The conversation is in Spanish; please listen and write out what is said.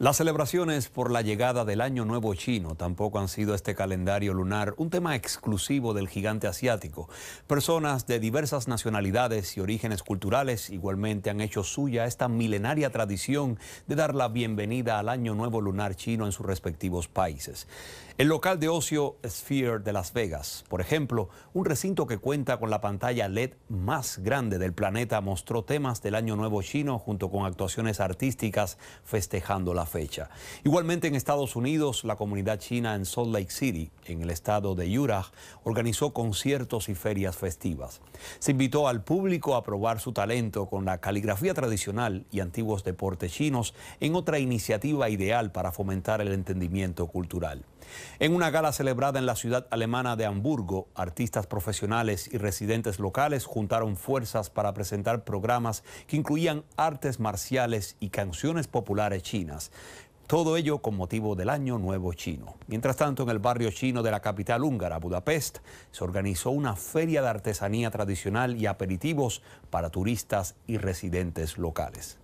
Las celebraciones por la llegada del Año Nuevo Chino tampoco han sido este calendario lunar un tema exclusivo del gigante asiático. Personas de diversas nacionalidades y orígenes culturales igualmente han hecho suya esta milenaria tradición de dar la bienvenida al Año Nuevo Lunar Chino en sus respectivos países. El local de ocio Sphere de Las Vegas, por ejemplo, un recinto que cuenta con la pantalla LED más grande del planeta, mostró temas del Año Nuevo Chino junto con actuaciones artísticas festejando la fecha. Igualmente en Estados Unidos, la comunidad china en Salt Lake City, en el estado de Utah, organizó conciertos y ferias festivas. Se invitó al público a probar su talento con la caligrafía tradicional y antiguos deportes chinos en otra iniciativa ideal para fomentar el entendimiento cultural. En una gala celebrada en la ciudad alemana de Hamburgo, artistas profesionales y residentes locales juntaron fuerzas para presentar programas que incluían artes marciales y canciones populares chinas, todo ello con motivo del Año Nuevo Chino. Mientras tanto, en el barrio chino de la capital húngara, Budapest, se organizó una feria de artesanía tradicional y aperitivos para turistas y residentes locales.